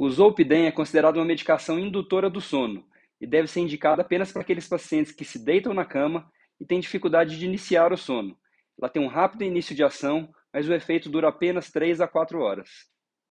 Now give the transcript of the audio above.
O Zolpidem é considerado uma medicação indutora do sono e deve ser indicada apenas para aqueles pacientes que se deitam na cama e têm dificuldade de iniciar o sono. Ela tem um rápido início de ação, mas o efeito dura apenas 3 a 4 horas.